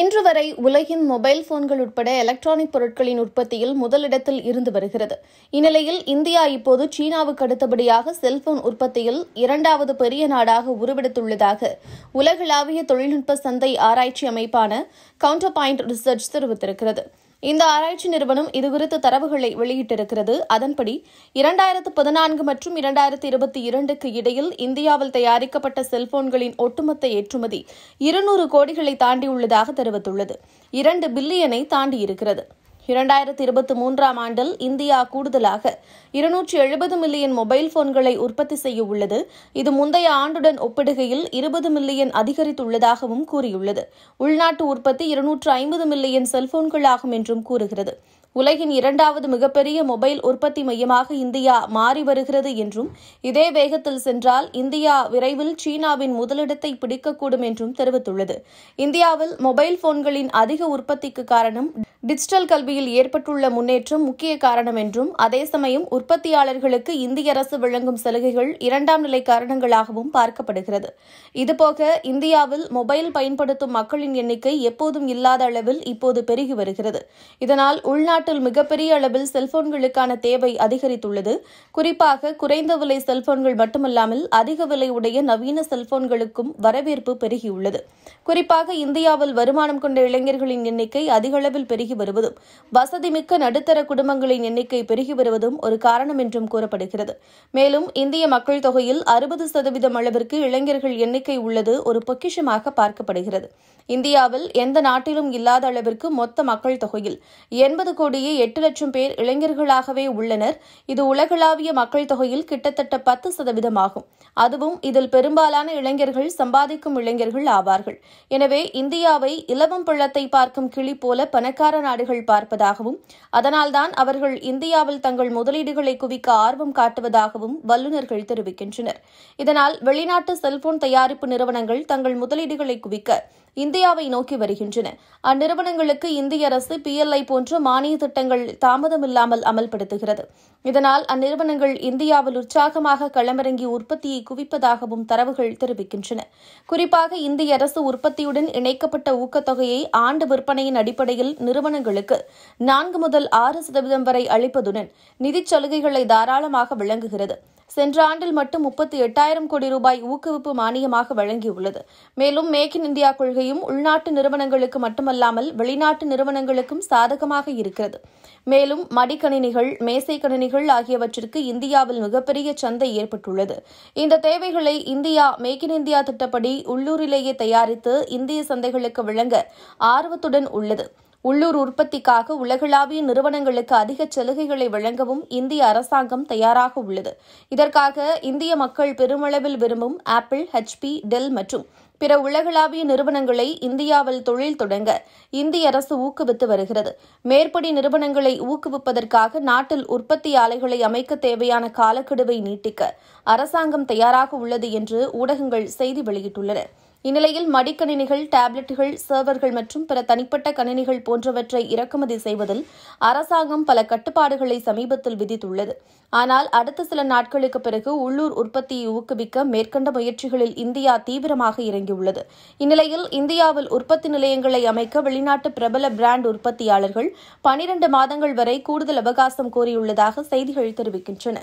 இன்று வரை உலகின் மொபைல் போன்கள் உட்பட எலக்ட்ரானிக் பொருட்களின் உற்பத்தியில் முதலிடத்தில் இருந்து வருகிறது இந்நிலையில் இந்தியா இப்போது சீனாவுக்கு அடுத்தபடியாக செல்போன் உற்பத்தியில் இரண்டாவது பெரிய நாடாக உருவெடுத்துள்ளதாக உலகளாவிய தொழில்நுட்ப சந்தை ஆராய்ச்சி அமைப்பான கவுண்டர் பாயிண்ட் ரிசர்ச் தெரிவித்திருக்கிறது இந்த ஆராய்ச்சி நிறுவனம் இதுகுறித்து தரவுகளை வெளியிட்டிருக்கிறது அதன்படி இரண்டாயிரத்து பதினான்கு மற்றும் இரண்டாயிரத்து இருபத்தி இரண்டுக்கு இடையில் இந்தியாவில் தயாரிக்கப்பட்ட செல்போன்களின் ஒட்டுமொத்த ஏற்றுமதி இருநூறு கோடிகளை தாண்டியுள்ளதாக தெரிவித்துள்ளது இரண்டு பில்லியனை தாண்டியிருக்கிறது இரண்டாயிரத்தி இருபத்தி மூன்றாம் ஆண்டில் இந்தியா கூடுதலாக இருநூற்றி எழுபது மில்லியன் மொபைல் போன்களை உற்பத்தி செய்ய உள்ளது இது முந்தைய ஆண்டுடன் ஒப்பிடுகையில் இருபது மில்லியன் அதிகரித்துள்ளதாகவும் கூறியுள்ளது உள்நாட்டு உற்பத்தி இருநூற்று ஐம்பது மில்லியன் செல்போன்களாகும் என்றும் கூறுகிறது உலகின் இரண்டாவது மிகப்பெரிய மொபைல் உற்பத்தி மையமாக இந்தியா மாறி வருகிறது என்றும் இதே வேகத்தில் சென்றால் இந்தியா விரைவில் சீனாவின் முதலிடத்தை பிடிக்கக்கூடும் என்றும் தெரிவித்துள்ளது இந்தியாவில் மொபைல் போன்களின் அதிக உற்பத்திக்கு காரணம் டிஜிட்டல் கல்வியில் ஏற்பட்டுள்ள முன்னேற்றம் முக்கிய காரணம் என்றும் அதே சமயம் உற்பத்தியாளர்களுக்கு இந்திய அரசு வழங்கும் சலுகைகள் இரண்டாம் நிலை காரணங்களாகவும் பார்க்கப்படுகிறது இதுபோக இந்தியாவில் மொபைல் பயன்படுத்தும் மக்களின் எண்ணிக்கை எப்போதும் இல்லாத அளவில் இப்போது பெருகி வருகிறது இதனால் உள்நாட்டு தமிழ்நாட்டில் மிகப்பெரிய அளவில் செல்போன்களுக்கான தேவை அதிகரித்துள்ளது குறிப்பாக குறைந்த விலை செல்போன்கள் மட்டுமல்லாமல் அதிக விலை உடைய நவீன செல்போன்களுக்கும் வரவேற்பு பெருகியுள்ளது குறிப்பாக இந்தியாவில் வருமானம் கொண்ட இளைஞர்களின் எண்ணிக்கை அதிக அளவில் பெருகி வருவதும் வசதிமிக்க நடுத்தர குடும்பங்களின் எண்ணிக்கை பெருகி வருவதும் ஒரு காரணம் என்றும் கூறப்படுகிறது மேலும் இந்திய மக்கள் தொகையில் அறுபது சதவீதம் அளவிற்கு இளைஞர்கள் எண்ணிக்கை உள்ளது ஒரு பொக்கிஷமாக பார்க்கப்படுகிறது இந்தியாவில் எந்த நாட்டிலும் இல்லாத அளவிற்கு மொத்த மக்கள் தொகையில் எண்பது கோடியே எட்டு லட்சம் பேர் இளைஞர்களாகவே உள்ளனர் இது உலகளாவிய மக்கள் தொகையில் கிட்டத்தட்ட பத்து சதவீதமாகும் அதுவும் இதில் பெரும்பாலான இளைஞர்கள் சம்பாதிக்கும் இளைஞர்கள் ஆவார்கள் எனவே இந்தியாவை இலவம் பள்ளத்தை பார்க்கும் கிளி போல பணக்கார நாடுகள் பார்ப்பதாகவும் அதனால்தான் அவர்கள் இந்தியாவில் தங்கள் முதலீடுகளை குவிக்க ஆர்வம் காட்டுவதாகவும் வல்லுநர்கள் தெரிவிக்கின்றனர் இதனால் வெளிநாட்டு செல்போன் தயாரிப்பு நிறுவனங்கள் தங்கள் முதலீடுகளை குவிக்க இந்தியாவை நோக்கி வருகின்றன அந்நிறுவனங்களுக்கு இந்திய அரசு பிஎல்ஐ போன்ற மானிய திட்டங்கள் தாமதமில்லாமல் அமல்படுத்துகிறது இதனால் அந்நிறுவனங்கள் இந்தியாவில் உற்சாகமாக களமிறங்கி உற்பத்தியை குவிப்பதாகவும் தரவுகள் தெரிவிக்கின்றன குறிப்பாக இந்திய அரசு உற்பத்தியுடன் இணைக்கப்பட்ட ஊக்கத்தொகையை ஆண்டு விற்பனையின் அடிப்படையில் நிறுவனங்களுக்கு நான்கு முதல் ஆறு சதவீதம் வரை அளிப்பதுடன் நிதிச் சலுகைகளை தாராளமாக வழங்குகிறது சென்ற ஆண்டில் மட்டும் முப்பத்தி எட்டாயிரம் கோடி ரூபாய் ஊக்குவிப்பு மானியமாக வழங்கியுள்ளது மேலும் மேக் இன் இந்தியா கொள்கையும் உள்நாட்டு நிறுவனங்களுக்கு மட்டுமல்லாமல் வெளிநாட்டு நிறுவனங்களுக்கும் சாதகமாக இருக்கிறது மேலும் மடிக்கணினிகள் மேசை கணினிகள் ஆகியவற்றிற்கு இந்தியாவில் மிகப்பெரிய சந்தை ஏற்பட்டுள்ளது இந்த தேவைகளை இந்தியா மேக் இன் இந்தியா திட்டப்படி உள்ளூரிலேயே தயாரித்து இந்திய சந்தைகளுக்கு விளங்க ஆர்வத்துடன் உள்ளது உள்ளூர் உற்பத்திக்காக உலகளாவிய நிறுவனங்களுக்கு அதிக சலுகைகளை வழங்கவும் இந்திய அரசாங்கம் தயாராக உள்ளது இதற்காக இந்திய மக்கள் பெருமளவில் விரும்பும் ஆப்பிள் ஹெச்பி டெல் மற்றும் பிற உலகளாவிய நிறுவனங்களை இந்தியாவில் தொழில் தொடங்க இந்திய அரசு ஊக்குவித்து வருகிறது மேற்படி நிறுவனங்களை ஊக்குவிப்பதற்காக நாட்டில் உற்பத்தி ஆலைகளை அமைக்க தேவையான காலக்கெடுவை நீட்டிக்க அரசாங்கம் தயாராக உள்ளது என்று ஊடகங்கள் செய்தி வெளியிட்டுள்ளன இந்நிலையில் மடிக்கணினிகள் டேப்லெட்டுகள் சர்வர்கள் மற்றும் பிற தனிப்பட்ட கணினிகள் போன்றவற்றை இறக்குமதி செய்வதில் அரசாங்கம் பல கட்டுப்பாடுகளை சமீபத்தில் விதித்துள்ளது ஆனால் அடுத்த சில நாட்களுக்கு பிறகு உள்ளூர் உற்பத்தியை ஊக்குவிக்க மேற்கண்ட முயற்சிகளில் இந்தியா தீவிரமாக இறங்கியுள்ளது இந்நிலையில் இந்தியாவில் உற்பத்தி நிலையங்களை அமைக்க வெளிநாட்டு பிரபல பிராண்ட் உற்பத்தியாளர்கள் பனிரண்டு மாதங்கள் வரை கூடுதல் அவகாசம் கோரியுள்ளதாக செய்திகள் தெரிவிக்கின்றன